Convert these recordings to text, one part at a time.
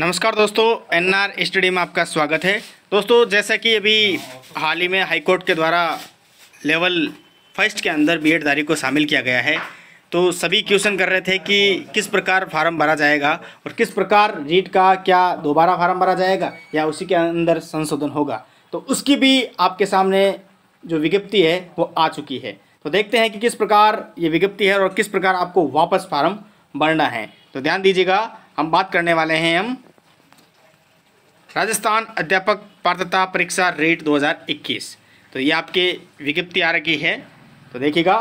नमस्कार दोस्तों N R study में आपका स्वागत है दोस्तों जैसा कि अभी हाल ही में हाईकोर्ट के द्वारा लेवल फर्स्ट के अंदर बी एडधारी को शामिल किया गया है तो सभी क्वेश्चन कर रहे थे कि किस प्रकार फार्म भरा जाएगा और किस प्रकार रीट का क्या दोबारा फार्म भरा जाएगा या उसी के अंदर संशोधन होगा तो उसकी भी आपके सामने जो विज्ञप्ति है वो आ चुकी है तो देखते हैं कि किस प्रकार ये विज्ञप्ति है और किस प्रकार आपको वापस फार्म भरना है तो ध्यान दीजिएगा हम बात करने वाले हैं हम राजस्थान अध्यापक पात्रता परीक्षा रेट 2021 तो ये आपके विज्ञप्ति आ रखी है तो देखिएगा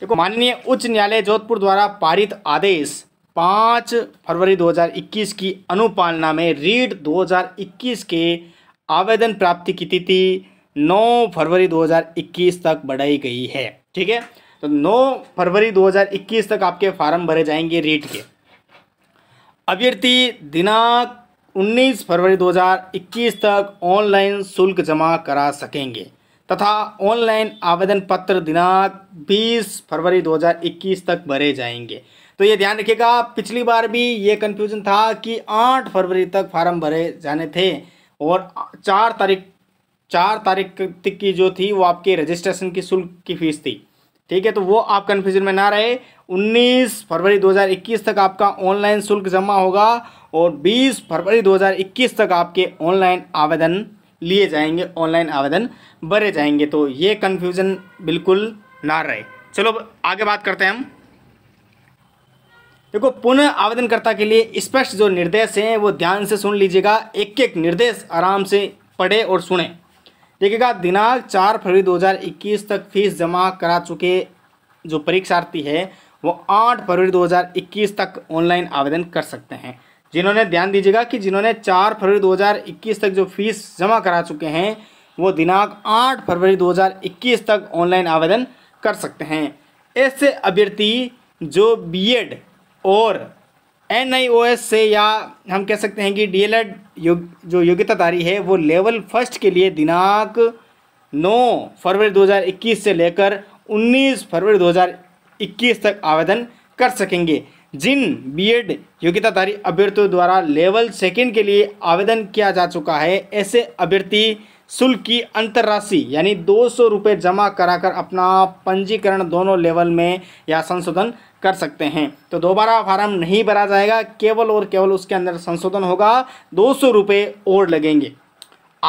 देखो माननीय उच्च न्यायालय जोधपुर द्वारा पारित आदेश 5 फरवरी 2021 की अनुपालना में रीट 2021 के आवेदन प्राप्ति की तिथि 9 फरवरी 2021 तक बढ़ाई गई है ठीक है तो 9 फरवरी 2021 तक आपके फार्म भरे जाएंगे रीट के अभ्यर्थी दिनांक 19 फरवरी 2021 तक ऑनलाइन शुल्क जमा करा सकेंगे तथा ऑनलाइन आवेदन पत्र दिनांक 20 फरवरी 2021 तक भरे जाएंगे तो ये ध्यान रखिएगा पिछली बार भी ये कन्फ्यूज़न था कि 8 फरवरी तक फार्म भरे जाने थे और चार तारीख चार तारीख तक की जो थी वो आपके रजिस्ट्रेशन की शुल्क की फीस थी ठीक है तो वो आप कन्फ्यूजन में ना रहे 19 फरवरी 2021 तक आपका ऑनलाइन शुल्क जमा होगा और 20 फरवरी 2021 तक आपके ऑनलाइन आवेदन लिए जाएंगे ऑनलाइन आवेदन भरे जाएंगे तो ये कन्फ्यूज़न बिल्कुल ना रहे चलो आगे बात करते हैं हम देखो पुनः आवेदनकर्ता के लिए स्पष्ट जो निर्देश हैं वो ध्यान से सुन लीजिएगा एक एक निर्देश आराम से पढ़े और सुने देखिएगा दिनांक चार फरवरी 2021 तक फीस जमा करा चुके जो परीक्षार्थी है वो 8 फरवरी 2021 तक ऑनलाइन आवेदन कर सकते हैं जिन्होंने ध्यान दीजिएगा कि जिन्होंने 4 फरवरी 2021 तक जो फीस जमा करा चुके हैं वो दिनांक 8 फरवरी 2021 तक ऑनलाइन आवेदन कर सकते हैं ऐसे अभ्यर्थी जो बीएड e और एनआईओएस से या हम कह सकते हैं कि डीएलएड e योग जो योग्यताधारी है वो लेवल फर्स्ट के लिए दिनांक नौ फरवरी 2021 से लेकर 19 फरवरी इक्कीस तक आवेदन कर सकेंगे जिन बीएड योग्यताधारी अभ्यर्थियों द्वारा लेवल सेकेंड के लिए आवेदन किया जा चुका है ऐसे अभ्यर्थी शुल्क की अंतर्राशि यानी दो सौ रुपये जमा कराकर अपना पंजीकरण दोनों लेवल में या संशोधन कर सकते हैं तो दोबारा फार्म नहीं भरा जाएगा केवल और केवल उसके अंदर संशोधन होगा दो सौ रुपये और लगेंगे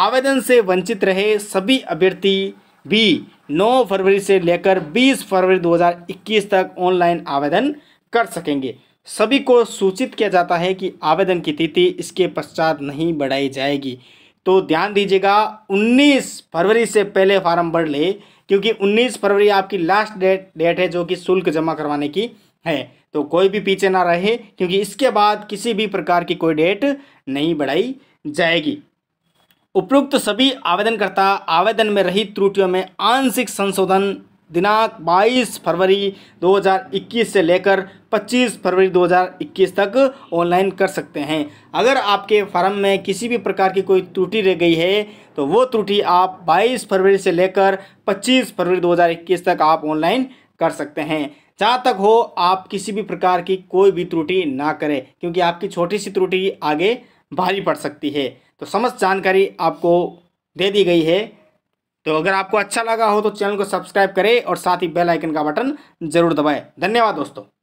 आवेदन से वंचित रहे सभी अभ्यर्थी भी 9 फरवरी से लेकर 20 फरवरी 2021 तक ऑनलाइन आवेदन कर सकेंगे सभी को सूचित किया जाता है कि आवेदन की तिथि इसके पश्चात नहीं बढ़ाई जाएगी तो ध्यान दीजिएगा 19 फरवरी से पहले फार्म भर ले क्योंकि 19 फरवरी आपकी लास्ट डेट डेट है जो कि शुल्क जमा करवाने की है तो कोई भी पीछे ना रहे क्योंकि इसके बाद किसी भी प्रकार की कोई डेट नहीं बढ़ाई जाएगी उपरोक्त सभी आवेदनकर्ता आवेदन में रही त्रुटियों में आंशिक संशोधन दिनांक 22 फरवरी 2021 से लेकर 25 फरवरी 2021 तक ऑनलाइन कर सकते हैं अगर आपके फार्म में किसी भी प्रकार की कोई त्रुटि रह गई है तो वो त्रुटि आप 22 फरवरी से लेकर 25 फरवरी 2021 तक आप ऑनलाइन कर सकते हैं जहाँ तक हो आप किसी भी प्रकार की कोई भी त्रुटि ना करें क्योंकि आपकी छोटी सी त्रुटि आगे भारी पड़ सकती है तो समस्त जानकारी आपको दे दी गई है तो अगर आपको अच्छा लगा हो तो चैनल को सब्सक्राइब करें और साथ ही बेल आइकन का बटन जरूर दबाएं धन्यवाद दोस्तों